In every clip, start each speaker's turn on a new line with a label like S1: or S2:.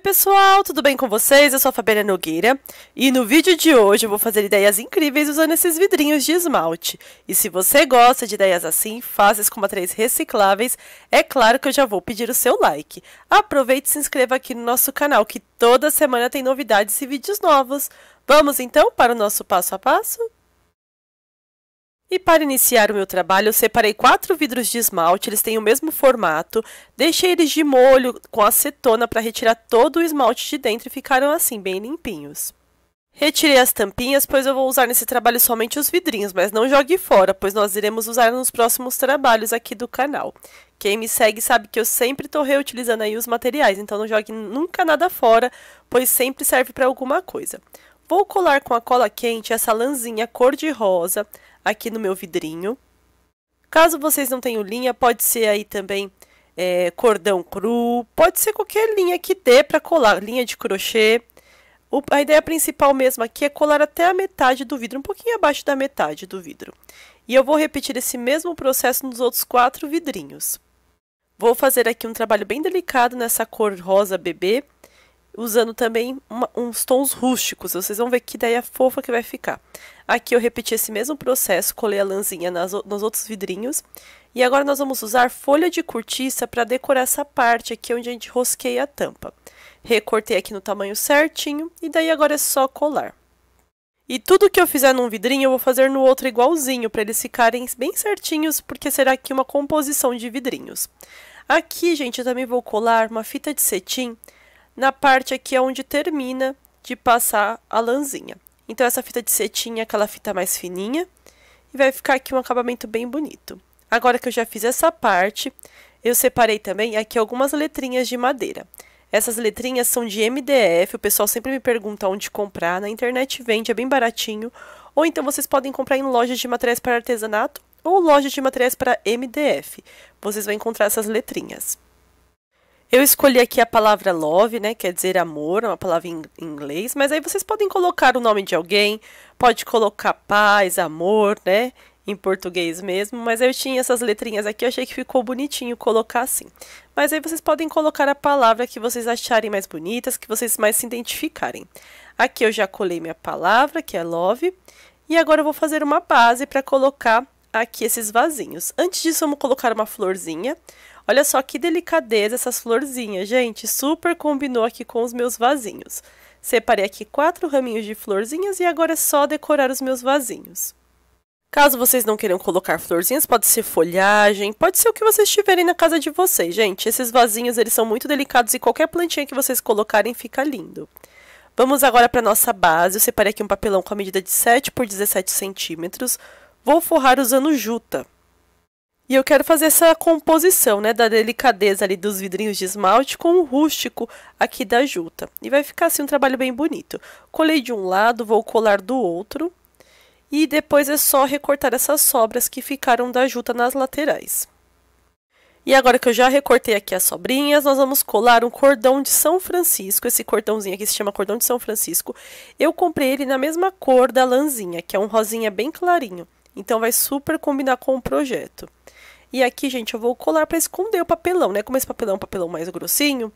S1: pessoal, tudo bem com vocês? Eu sou a Fabiana Nogueira e no vídeo de hoje eu vou fazer ideias incríveis usando esses vidrinhos de esmalte. E se você gosta de ideias assim, fáceis com materiais recicláveis, é claro que eu já vou pedir o seu like. Aproveite e se inscreva aqui no nosso canal que toda semana tem novidades e vídeos novos. Vamos então para o nosso passo a passo? E para iniciar o meu trabalho, eu separei quatro vidros de esmalte, eles têm o mesmo formato. Deixei eles de molho com acetona para retirar todo o esmalte de dentro e ficaram assim, bem limpinhos. Retirei as tampinhas, pois eu vou usar nesse trabalho somente os vidrinhos, mas não jogue fora, pois nós iremos usar nos próximos trabalhos aqui do canal. Quem me segue sabe que eu sempre estou reutilizando aí os materiais, então não jogue nunca nada fora, pois sempre serve para alguma coisa. Vou colar com a cola quente essa lãzinha cor-de-rosa, aqui no meu vidrinho. Caso vocês não tenham linha, pode ser aí também é, cordão cru, pode ser qualquer linha que dê para colar, linha de crochê. O, a ideia principal mesmo aqui é colar até a metade do vidro, um pouquinho abaixo da metade do vidro. E eu vou repetir esse mesmo processo nos outros quatro vidrinhos. Vou fazer aqui um trabalho bem delicado nessa cor rosa bebê, usando também uma, uns tons rústicos. Vocês vão ver que ideia fofa que vai ficar. Aqui eu repeti esse mesmo processo, colei a lãzinha nas, nos outros vidrinhos. E agora nós vamos usar folha de cortiça para decorar essa parte aqui onde a gente rosqueia a tampa. Recortei aqui no tamanho certinho e daí agora é só colar. E tudo que eu fizer num vidrinho eu vou fazer no outro igualzinho, para eles ficarem bem certinhos, porque será aqui uma composição de vidrinhos. Aqui, gente, eu também vou colar uma fita de cetim na parte aqui onde termina de passar a lãzinha. Então, essa fita de cetim é aquela fita mais fininha e vai ficar aqui um acabamento bem bonito. Agora que eu já fiz essa parte, eu separei também aqui algumas letrinhas de madeira. Essas letrinhas são de MDF, o pessoal sempre me pergunta onde comprar, na internet vende, é bem baratinho. Ou então vocês podem comprar em lojas de materiais para artesanato ou lojas de materiais para MDF. Vocês vão encontrar essas letrinhas. Eu escolhi aqui a palavra love, né? Quer dizer amor, é uma palavra em inglês. Mas aí vocês podem colocar o nome de alguém, pode colocar paz, amor, né? Em português mesmo. Mas eu tinha essas letrinhas aqui, eu achei que ficou bonitinho colocar assim. Mas aí vocês podem colocar a palavra que vocês acharem mais bonitas, que vocês mais se identificarem. Aqui eu já colei minha palavra, que é love. E agora eu vou fazer uma base para colocar aqui esses vasinhos. Antes disso, vamos colocar uma florzinha. Olha só que delicadeza essas florzinhas, gente. Super combinou aqui com os meus vasinhos. Separei aqui quatro raminhos de florzinhas e agora é só decorar os meus vasinhos. Caso vocês não queiram colocar florzinhas, pode ser folhagem, pode ser o que vocês tiverem na casa de vocês, gente. Esses vasinhos, eles são muito delicados e qualquer plantinha que vocês colocarem fica lindo. Vamos agora para nossa base. Eu separei aqui um papelão com a medida de 7 por 17 centímetros. Vou forrar usando juta. E eu quero fazer essa composição, né, da delicadeza ali dos vidrinhos de esmalte com o rústico aqui da juta. E vai ficar assim um trabalho bem bonito. Colei de um lado, vou colar do outro. E depois é só recortar essas sobras que ficaram da juta nas laterais. E agora que eu já recortei aqui as sobrinhas, nós vamos colar um cordão de São Francisco. Esse cordãozinho aqui se chama cordão de São Francisco. Eu comprei ele na mesma cor da lanzinha, que é um rosinha bem clarinho. Então, vai super combinar com o projeto. E aqui, gente, eu vou colar para esconder o papelão, né? Como esse papelão é um papelão mais grossinho,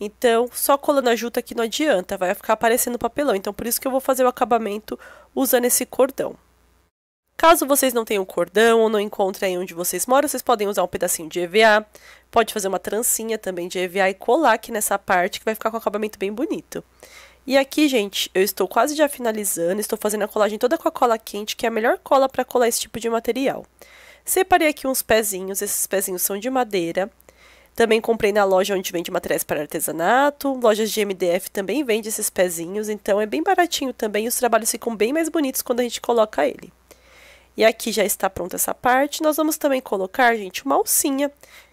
S1: então só colando a juta aqui não adianta, vai ficar aparecendo o papelão. Então, por isso que eu vou fazer o acabamento usando esse cordão. Caso vocês não tenham cordão ou não encontrem onde vocês moram, vocês podem usar um pedacinho de EVA. Pode fazer uma trancinha também de EVA e colar aqui nessa parte, que vai ficar com um acabamento bem bonito. E aqui, gente, eu estou quase já finalizando, estou fazendo a colagem toda com a cola quente, que é a melhor cola para colar esse tipo de material. Separei aqui uns pezinhos, esses pezinhos são de madeira. Também comprei na loja onde vende materiais para artesanato, lojas de MDF também vende esses pezinhos, então é bem baratinho também, os trabalhos ficam bem mais bonitos quando a gente coloca ele. E aqui já está pronta essa parte, nós vamos também colocar, gente, uma alcinha,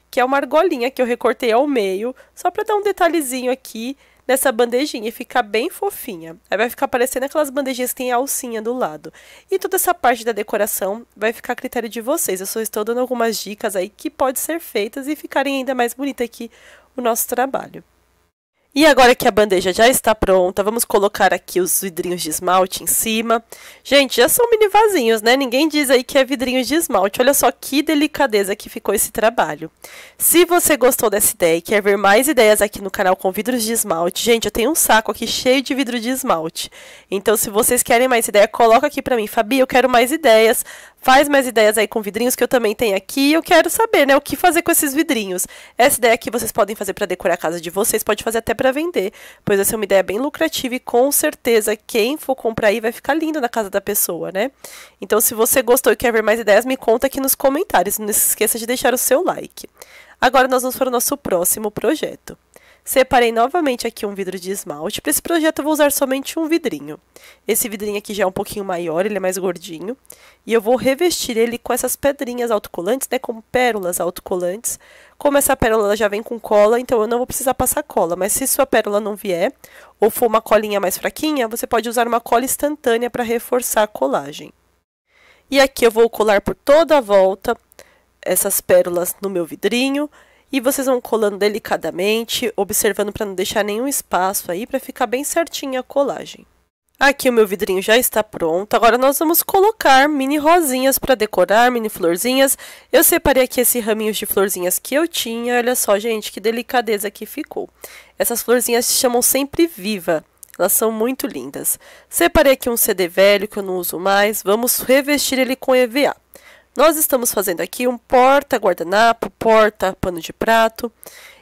S1: que é uma argolinha que eu recortei ao meio, só para dar um detalhezinho aqui, nessa bandejinha e ficar bem fofinha. Aí vai ficar parecendo aquelas bandejinhas que tem alcinha do lado. E toda essa parte da decoração vai ficar a critério de vocês. Eu só estou dando algumas dicas aí que pode ser feitas e ficarem ainda mais bonita aqui o nosso trabalho. E agora que a bandeja já está pronta, vamos colocar aqui os vidrinhos de esmalte em cima. Gente, já são mini vasinhos, né? Ninguém diz aí que é vidrinhos de esmalte. Olha só que delicadeza que ficou esse trabalho. Se você gostou dessa ideia e quer ver mais ideias aqui no canal com vidros de esmalte, gente, eu tenho um saco aqui cheio de vidro de esmalte. Então, se vocês querem mais ideia, coloca aqui para mim. Fabi, eu quero mais ideias. Faz mais ideias aí com vidrinhos que eu também tenho aqui. Eu quero saber, né, o que fazer com esses vidrinhos. Essa ideia aqui vocês podem fazer para decorar a casa de vocês, pode fazer até para vender, pois essa é uma ideia bem lucrativa e com certeza quem for comprar aí vai ficar lindo na casa da pessoa, né? Então, se você gostou e quer ver mais ideias, me conta aqui nos comentários. Não se esqueça de deixar o seu like. Agora nós vamos para o nosso próximo projeto. Separei novamente aqui um vidro de esmalte. Para esse projeto eu vou usar somente um vidrinho. Esse vidrinho aqui já é um pouquinho maior, ele é mais gordinho. E eu vou revestir ele com essas pedrinhas autocolantes, né, com pérolas autocolantes. Como essa pérola já vem com cola, então eu não vou precisar passar cola. Mas se sua pérola não vier, ou for uma colinha mais fraquinha, você pode usar uma cola instantânea para reforçar a colagem. E aqui eu vou colar por toda a volta essas pérolas no meu vidrinho. E vocês vão colando delicadamente, observando para não deixar nenhum espaço aí, para ficar bem certinha a colagem. Aqui o meu vidrinho já está pronto. Agora nós vamos colocar mini rosinhas para decorar, mini florzinhas. Eu separei aqui esse raminho de florzinhas que eu tinha. Olha só, gente, que delicadeza que ficou. Essas florzinhas se chamam sempre viva. Elas são muito lindas. Separei aqui um CD velho que eu não uso mais. Vamos revestir ele com EVA. Nós estamos fazendo aqui um porta-guardanapo, porta-pano de prato.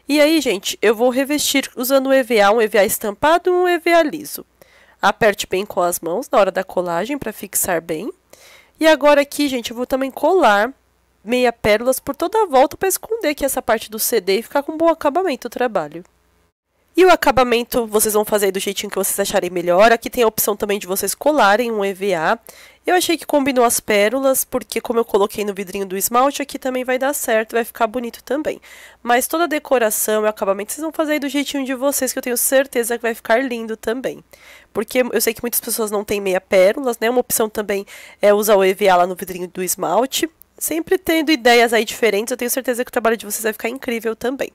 S1: E aí, gente, eu vou revestir usando um EVA, um EVA estampado e um EVA liso. Aperte bem com as mãos na hora da colagem para fixar bem. E agora aqui, gente, eu vou também colar meia pérolas por toda a volta para esconder aqui essa parte do CD e ficar com um bom acabamento o trabalho. E o acabamento vocês vão fazer do jeitinho que vocês acharem melhor. Aqui tem a opção também de vocês colarem um EVA. Eu achei que combinou as pérolas, porque como eu coloquei no vidrinho do esmalte, aqui também vai dar certo, vai ficar bonito também. Mas toda a decoração e acabamento vocês vão fazer do jeitinho de vocês, que eu tenho certeza que vai ficar lindo também. Porque eu sei que muitas pessoas não têm meia pérolas, né? Uma opção também é usar o EVA lá no vidrinho do esmalte. Sempre tendo ideias aí diferentes, eu tenho certeza que o trabalho de vocês vai ficar incrível também.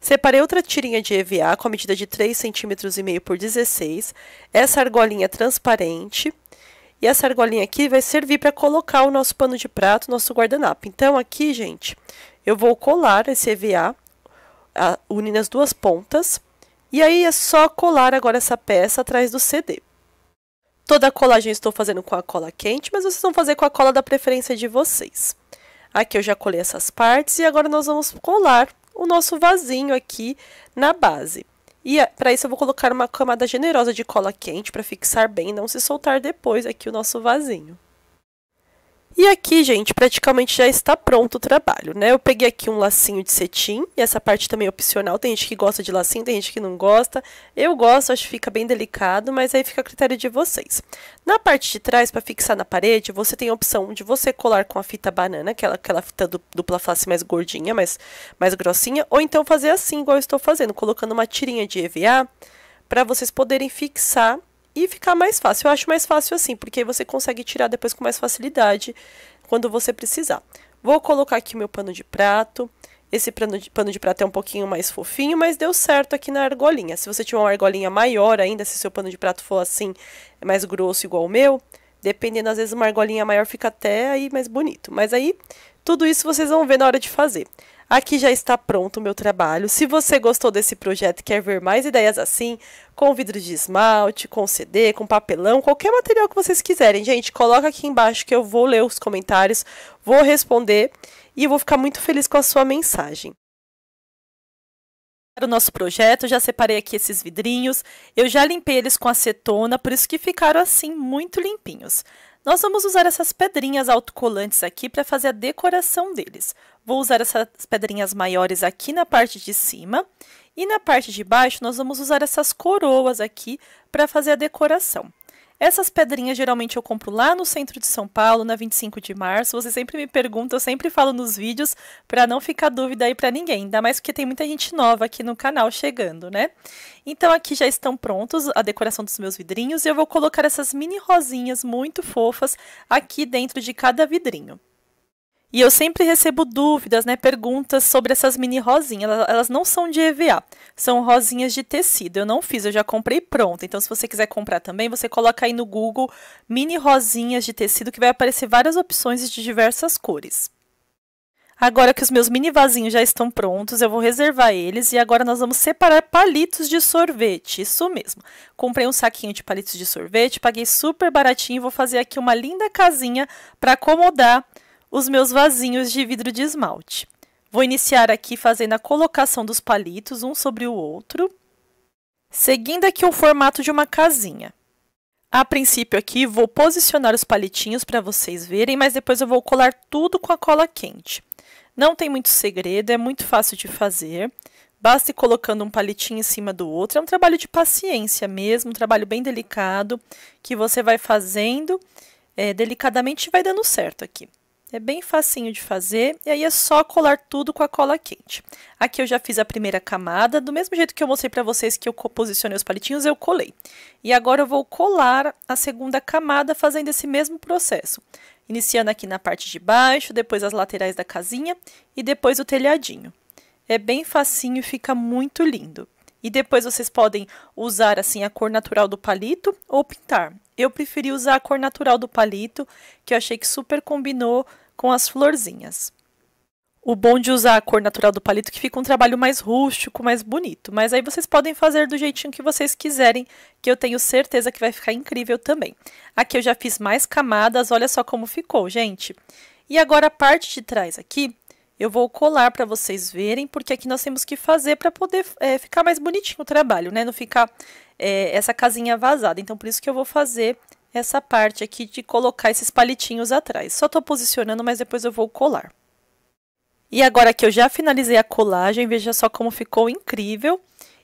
S1: Separei outra tirinha de EVA com a medida de 3,5 cm por 16 essa argolinha transparente. E essa argolinha aqui vai servir para colocar o nosso pano de prato, nosso guardanapo. Então, aqui, gente, eu vou colar esse EVA, a, unindo as duas pontas. E aí, é só colar agora essa peça atrás do CD. Toda a colagem estou fazendo com a cola quente, mas vocês vão fazer com a cola da preferência de vocês. Aqui eu já colei essas partes e agora nós vamos colar o nosso vasinho aqui na base. E eh, para isso eu vou colocar uma camada generosa de cola quente para fixar bem e não se soltar depois aqui o nosso vasinho. E aqui, gente, praticamente já está pronto o trabalho, né? Eu peguei aqui um lacinho de cetim, e essa parte também é opcional, tem gente que gosta de lacinho, tem gente que não gosta. Eu gosto, acho que fica bem delicado, mas aí fica a critério de vocês. Na parte de trás, para fixar na parede, você tem a opção de você colar com a fita banana, aquela, aquela fita dupla face mais gordinha, mais, mais grossinha, ou então fazer assim, igual eu estou fazendo, colocando uma tirinha de EVA, para vocês poderem fixar e ficar mais fácil. Eu acho mais fácil assim, porque você consegue tirar depois com mais facilidade quando você precisar. Vou colocar aqui meu pano de prato. Esse pano de, pano de prato é um pouquinho mais fofinho, mas deu certo aqui na argolinha. Se você tiver uma argolinha maior ainda, se seu pano de prato for assim, é mais grosso igual o meu, dependendo, às vezes uma argolinha maior fica até aí mais bonito. Mas aí, tudo isso vocês vão ver na hora de fazer. Aqui já está pronto o meu trabalho. Se você gostou desse projeto e quer ver mais ideias assim, com vidro de esmalte, com CD, com papelão, qualquer material que vocês quiserem, gente, coloca aqui embaixo que eu vou ler os comentários, vou responder e vou ficar muito feliz com a sua mensagem o nosso projeto, já separei aqui esses vidrinhos, eu já limpei eles com acetona, por isso que ficaram assim muito limpinhos. Nós vamos usar essas pedrinhas autocolantes aqui para fazer a decoração deles. Vou usar essas pedrinhas maiores aqui na parte de cima e na parte de baixo nós vamos usar essas coroas aqui para fazer a decoração. Essas pedrinhas geralmente eu compro lá no centro de São Paulo, na 25 de março. Você sempre me pergunta, eu sempre falo nos vídeos para não ficar dúvida aí para ninguém, ainda mais porque tem muita gente nova aqui no canal chegando, né? Então aqui já estão prontos a decoração dos meus vidrinhos e eu vou colocar essas mini rosinhas muito fofas aqui dentro de cada vidrinho. E eu sempre recebo dúvidas, né, perguntas sobre essas mini rosinhas. Elas não são de EVA, são rosinhas de tecido. Eu não fiz, eu já comprei pronta. Então, se você quiser comprar também, você coloca aí no Google mini rosinhas de tecido que vai aparecer várias opções de diversas cores. Agora que os meus mini vasinhos já estão prontos, eu vou reservar eles e agora nós vamos separar palitos de sorvete, isso mesmo. Comprei um saquinho de palitos de sorvete, paguei super baratinho e vou fazer aqui uma linda casinha para acomodar os meus vasinhos de vidro de esmalte. Vou iniciar aqui fazendo a colocação dos palitos um sobre o outro, seguindo aqui o formato de uma casinha. A princípio aqui vou posicionar os palitinhos para vocês verem, mas depois eu vou colar tudo com a cola quente. Não tem muito segredo, é muito fácil de fazer. Basta ir colocando um palitinho em cima do outro. É um trabalho de paciência mesmo, um trabalho bem delicado, que você vai fazendo é, delicadamente e vai dando certo aqui. É bem facinho de fazer, e aí é só colar tudo com a cola quente. Aqui eu já fiz a primeira camada, do mesmo jeito que eu mostrei para vocês que eu posicionei os palitinhos, eu colei. E agora eu vou colar a segunda camada fazendo esse mesmo processo. Iniciando aqui na parte de baixo, depois as laterais da casinha e depois o telhadinho. É bem facinho, fica muito lindo. E depois vocês podem usar assim a cor natural do palito ou pintar eu preferi usar a cor natural do palito, que eu achei que super combinou com as florzinhas. O bom de usar a cor natural do palito é que fica um trabalho mais rústico, mais bonito. Mas aí vocês podem fazer do jeitinho que vocês quiserem, que eu tenho certeza que vai ficar incrível também. Aqui eu já fiz mais camadas, olha só como ficou, gente. E agora a parte de trás aqui, eu vou colar para vocês verem, porque aqui nós temos que fazer para poder é, ficar mais bonitinho o trabalho, né? Não ficar é, essa casinha vazada. Então, por isso que eu vou fazer essa parte aqui de colocar esses palitinhos atrás. Só estou posicionando, mas depois eu vou colar. E agora que eu já finalizei a colagem, veja só como ficou incrível.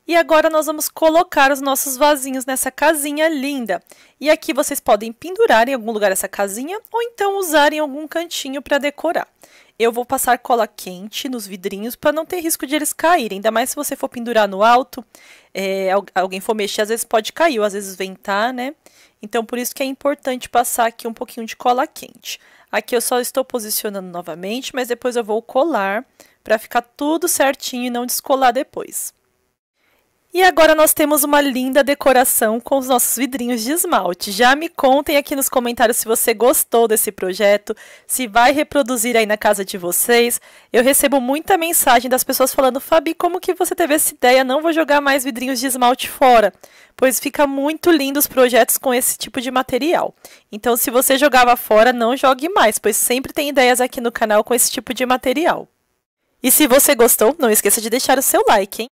S1: E agora nós vamos colocar os nossos vasinhos nessa casinha linda. E aqui vocês podem pendurar em algum lugar essa casinha ou então usar em algum cantinho para decorar. Eu vou passar cola quente nos vidrinhos para não ter risco de eles caírem. Ainda mais se você for pendurar no alto, é, alguém for mexer, às vezes pode cair, ou às vezes ventar, né? Então, por isso que é importante passar aqui um pouquinho de cola quente. Aqui eu só estou posicionando novamente, mas depois eu vou colar para ficar tudo certinho e não descolar depois. E agora nós temos uma linda decoração com os nossos vidrinhos de esmalte. Já me contem aqui nos comentários se você gostou desse projeto, se vai reproduzir aí na casa de vocês. Eu recebo muita mensagem das pessoas falando, Fabi, como que você teve essa ideia? Não vou jogar mais vidrinhos de esmalte fora, pois fica muito lindo os projetos com esse tipo de material. Então, se você jogava fora, não jogue mais, pois sempre tem ideias aqui no canal com esse tipo de material. E se você gostou, não esqueça de deixar o seu like, hein?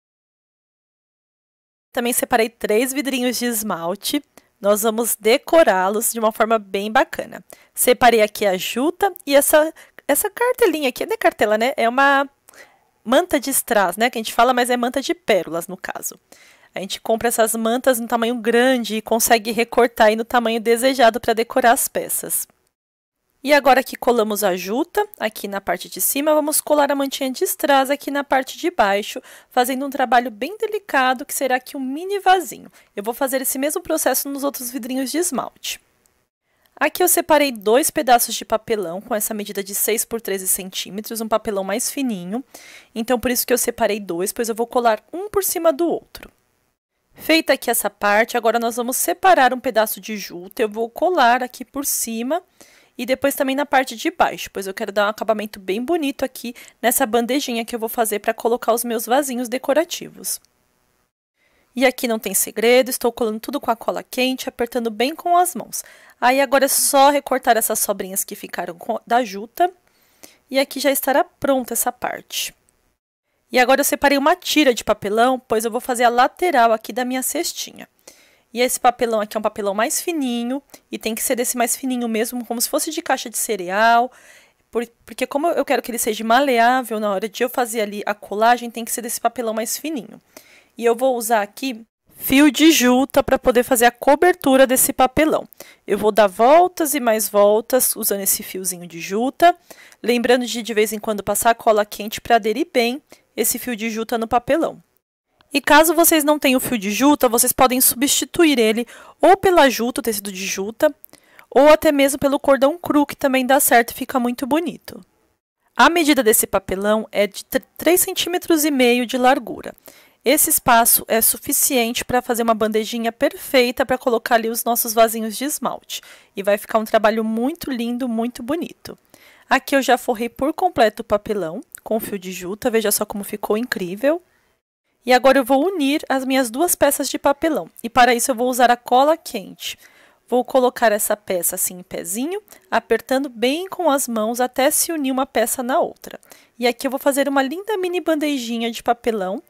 S1: Também separei três vidrinhos de esmalte. Nós vamos decorá-los de uma forma bem bacana. Separei aqui a juta e essa, essa cartelinha aqui, não é cartela, né? É uma manta de strass, né? Que a gente fala, mas é manta de pérolas, no caso. A gente compra essas mantas no tamanho grande e consegue recortar aí no tamanho desejado para decorar as peças. E agora que colamos a juta aqui na parte de cima, vamos colar a mantinha de strass aqui na parte de baixo, fazendo um trabalho bem delicado, que será aqui um mini vasinho. Eu vou fazer esse mesmo processo nos outros vidrinhos de esmalte. Aqui eu separei dois pedaços de papelão com essa medida de 6 por 13 centímetros, um papelão mais fininho. Então, por isso que eu separei dois, pois eu vou colar um por cima do outro. Feita aqui essa parte, agora nós vamos separar um pedaço de juta. Eu vou colar aqui por cima e depois também na parte de baixo, pois eu quero dar um acabamento bem bonito aqui nessa bandejinha que eu vou fazer para colocar os meus vasinhos decorativos. E aqui não tem segredo, estou colando tudo com a cola quente, apertando bem com as mãos. Aí agora é só recortar essas sobrinhas que ficaram da juta e aqui já estará pronta essa parte. E agora eu separei uma tira de papelão, pois eu vou fazer a lateral aqui da minha cestinha. E esse papelão aqui é um papelão mais fininho, e tem que ser desse mais fininho mesmo, como se fosse de caixa de cereal, porque como eu quero que ele seja maleável na hora de eu fazer ali a colagem, tem que ser desse papelão mais fininho. E eu vou usar aqui fio de juta para poder fazer a cobertura desse papelão. Eu vou dar voltas e mais voltas usando esse fiozinho de juta, lembrando de de vez em quando passar a cola quente para aderir bem esse fio de juta no papelão. E caso vocês não tenham o fio de juta, vocês podem substituir ele ou pela juta, o tecido de juta, ou até mesmo pelo cordão cru, que também dá certo e fica muito bonito. A medida desse papelão é de 3,5 cm de largura. Esse espaço é suficiente para fazer uma bandejinha perfeita para colocar ali os nossos vasinhos de esmalte. E vai ficar um trabalho muito lindo, muito bonito. Aqui eu já forrei por completo o papelão com fio de juta, veja só como ficou incrível. E agora eu vou unir as minhas duas peças de papelão. E para isso eu vou usar a cola quente. Vou colocar essa peça assim em pezinho, apertando bem com as mãos até se unir uma peça na outra. E aqui eu vou fazer uma linda mini bandejinha de papelão,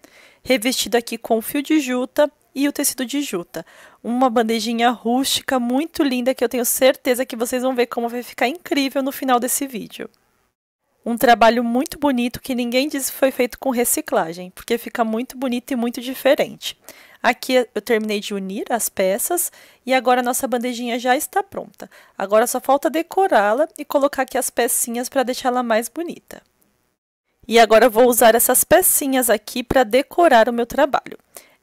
S1: revestida aqui com fio de juta e o tecido de juta. Uma bandejinha rústica muito linda que eu tenho certeza que vocês vão ver como vai ficar incrível no final desse vídeo um trabalho muito bonito que ninguém disse foi feito com reciclagem, porque fica muito bonito e muito diferente. Aqui eu terminei de unir as peças e agora a nossa bandejinha já está pronta. Agora só falta decorá-la e colocar aqui as pecinhas para deixá-la mais bonita. E agora vou usar essas pecinhas aqui para decorar o meu trabalho.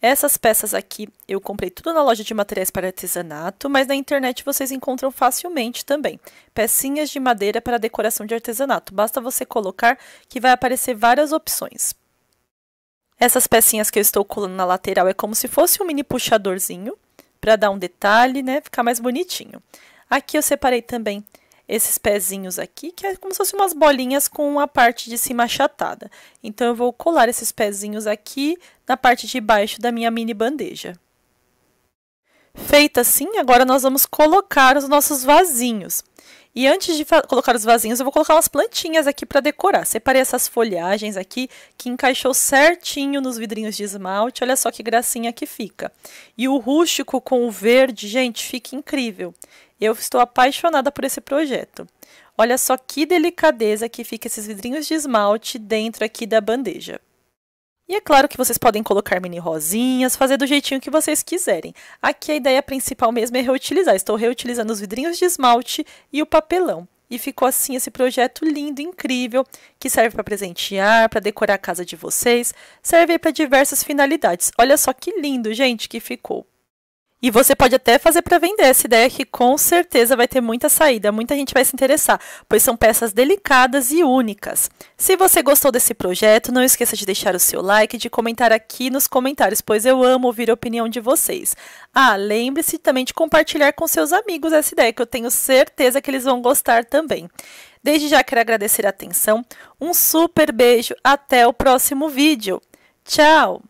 S1: Essas peças aqui eu comprei tudo na loja de materiais para artesanato, mas na internet vocês encontram facilmente também. Pecinhas de madeira para decoração de artesanato. Basta você colocar que vai aparecer várias opções. Essas pecinhas que eu estou colando na lateral é como se fosse um mini puxadorzinho para dar um detalhe, né? Ficar mais bonitinho. Aqui eu separei também esses pezinhos aqui, que é como se fossem umas bolinhas com a parte de cima achatada. Então, eu vou colar esses pezinhos aqui na parte de baixo da minha mini bandeja. Feita assim, agora nós vamos colocar os nossos vasinhos. E antes de colocar os vasinhos, eu vou colocar umas plantinhas aqui para decorar. Separei essas folhagens aqui, que encaixou certinho nos vidrinhos de esmalte. Olha só que gracinha que fica. E o rústico com o verde, gente, fica incrível. Eu estou apaixonada por esse projeto. Olha só que delicadeza que fica esses vidrinhos de esmalte dentro aqui da bandeja. E é claro que vocês podem colocar mini rosinhas, fazer do jeitinho que vocês quiserem. Aqui a ideia principal mesmo é reutilizar. Estou reutilizando os vidrinhos de esmalte e o papelão. E ficou assim esse projeto lindo, incrível, que serve para presentear, para decorar a casa de vocês, serve para diversas finalidades. Olha só que lindo, gente, que ficou. E você pode até fazer para vender. Essa ideia que com certeza vai ter muita saída, muita gente vai se interessar, pois são peças delicadas e únicas. Se você gostou desse projeto, não esqueça de deixar o seu like e de comentar aqui nos comentários, pois eu amo ouvir a opinião de vocês. Ah, lembre-se também de compartilhar com seus amigos essa ideia, que eu tenho certeza que eles vão gostar também. Desde já quero agradecer a atenção, um super beijo, até o próximo vídeo. Tchau!